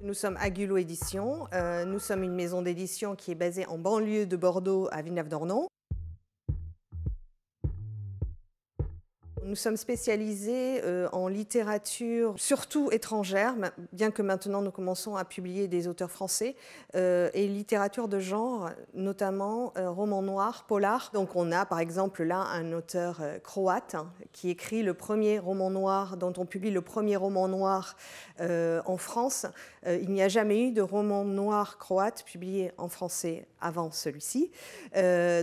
Nous sommes Agulo Édition. Euh, nous sommes une maison d'édition qui est basée en banlieue de Bordeaux à Villeneuve-d'Ornon. Nous sommes spécialisés euh, en littérature, surtout étrangère, bien que maintenant nous commençons à publier des auteurs français, euh, et littérature de genre, notamment euh, roman noir, polar. Donc on a par exemple là un auteur croate hein, qui écrit le premier roman noir, dont on publie le premier roman noir en France. il n'y a jamais eu de roman noir croate publié en français avant celui-ci.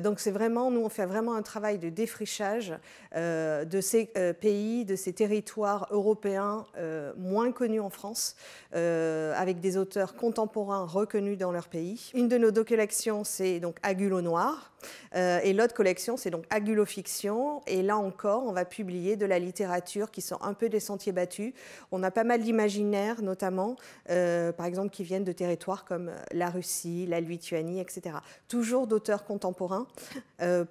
donc c'est vraiment, nous on fait vraiment un travail de défrichage de ces euh, pays, de ces territoires européens euh, moins connus en France, euh, avec des auteurs contemporains reconnus dans leur pays. Une de nos deux collections, c'est donc Agulot Noir, euh, et l'autre collection, c'est donc Agulofiction. Et là encore, on va publier de la littérature qui sort un peu des sentiers battus. On a pas mal d'imaginaires, notamment, euh, par exemple, qui viennent de territoires comme euh, la Russie, la Lituanie, etc. Toujours d'auteurs contemporains.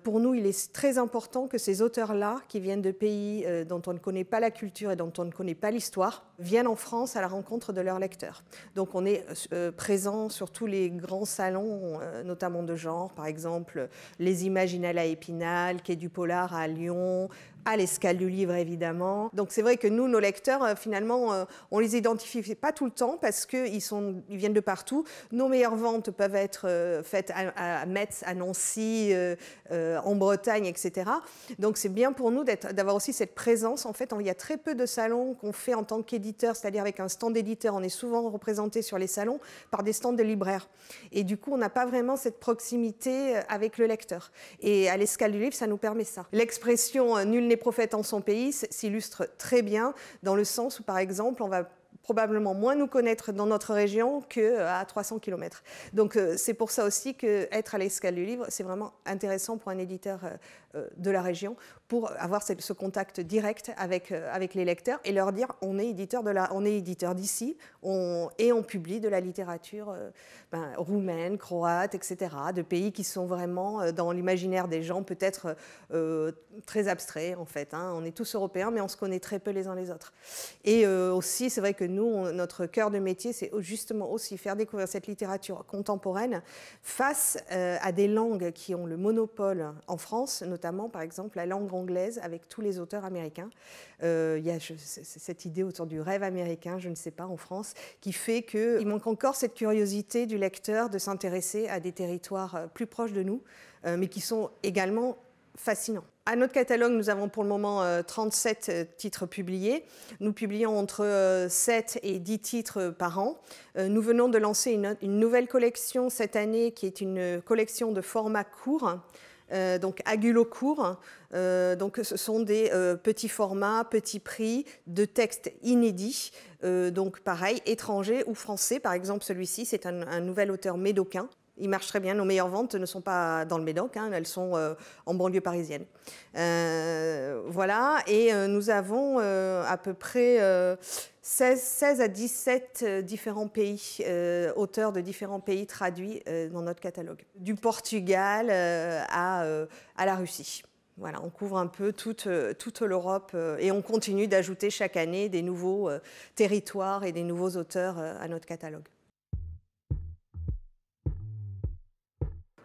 pour nous, il est très important que ces auteurs-là, qui viennent de pays dont on ne connaît pas la culture et dont on ne connaît pas l'histoire, viennent en France à la rencontre de leurs lecteurs. Donc on est présent sur tous les grands salons, notamment de genre, par exemple les Imaginales à Épinal, Quai du Polar à Lyon, à l'escale du livre évidemment. Donc c'est vrai que nous, nos lecteurs, euh, finalement, euh, on les identifie pas tout le temps parce qu'ils ils viennent de partout. Nos meilleures ventes peuvent être euh, faites à, Metz, à Nancy, en Bretagne, etc. Donc c'est bien pour nous d'avoir aussi cette présence. En fait, il y a très peu de salons qu'on fait en tant qu'éditeur, c'est-à-dire avec un stand d'éditeur. On est souvent représenté sur les salons par des stands de libraires. Et du coup, on n'a pas vraiment cette proximité avec le lecteur. Et à l'escale du livre, ça nous permet ça. L'expression euh, Nul n'est prophète en son pays s'illustre très bien dans le sens où, par exemple, on va probablement moins nous connaître dans notre région qu'à 300 km. Donc euh, c'est pour ça aussi qu'être à l'escale du livre, c'est vraiment intéressant pour un éditeur euh, euh, de la région pour avoir ce contact direct avec, avec les lecteurs et leur dire on est éditeur de la, on est éditeur d'ici on, et on publie de la littérature ben, roumaine, croate, etc. de pays qui sont vraiment dans l'imaginaire des gens peut-être très abstraits en fait. Hein. On est tous européens mais on se connaît très peu les uns les autres. Et aussi c'est vrai que nous, notre cœur de métier, c'est justement aussi faire découvrir cette littérature contemporaine face euh, à des langues qui ont le monopole en France, notamment par exemple la langue anglaise avec tous les auteurs américains. Euh, il y a cette idée autour du rêve américain, je ne sais pas, en France, qui fait qu'il manque encore cette curiosité du lecteur de s'intéresser à des territoires euh, plus proches de nous, mais qui sont également fascinants. À notre catalogue, nous avons pour le moment 37 euh, euh, titres publiés. Nous publions entre 7 euh, et 10 titres par an. Nous venons de lancer une, nouvelle collection cette année qui est une collection de formats courts, donc agulo courts. donc ce sont des petits formats, petits prix de textes inédits. donc pareil, étrangers ou français. Par exemple, celui-ci, c'est un, un nouvel auteur médocain il marchent très bien. Nos meilleures ventes ne sont pas dans le Médoc, hein. elles sont euh, en banlieue parisienne. Euh, voilà, et euh, nous avons à peu près 16, 16, à 17 différents pays, auteurs de différents pays traduits dans notre catalogue, du Portugal à, à la Russie. Voilà, on couvre un peu toute l'Europe et on continue d'ajouter chaque année des nouveaux territoires et des nouveaux auteurs à notre catalogue.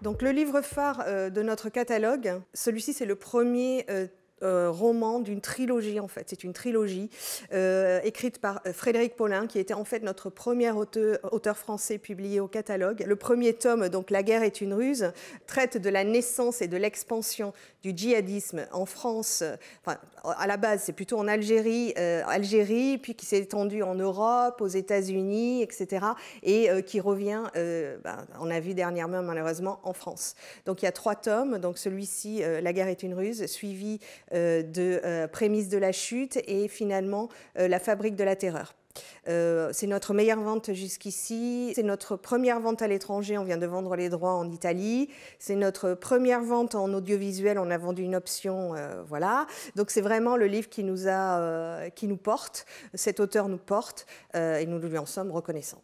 Donc le livre phare euh, de notre catalogue, celui-ci c'est le premier euh, euh, roman d'une trilogie en fait. C'est une trilogie euh, écrite par euh, Frédéric Paulin qui était en fait notre premier auteur, français publié au catalogue. Le premier tome, donc La guerre est une ruse, traite de la naissance et de l'expansion du djihadisme en France. Enfin, à la base, c'est plutôt en Algérie, Algérie, puis qui s'est étendu en Europe, aux États-Unis, etc. Et qui revient, ben, on a vu dernièrement malheureusement en France. Donc il y a trois tomes. Donc celui-ci, La guerre est une ruse, suivi euh, de euh, prémices de la chute et finalement euh, la fabrique de la terreur. c'est notre meilleure vente jusqu'ici. C'est notre première vente à l'étranger. On vient de vendre les droits en Italie. C'est notre première vente en audiovisuel. On a vendu une option, voilà. Donc c'est vraiment le livre qui nous a, qui nous porte. Cet auteur nous porte et nous lui en sommes reconnaissants.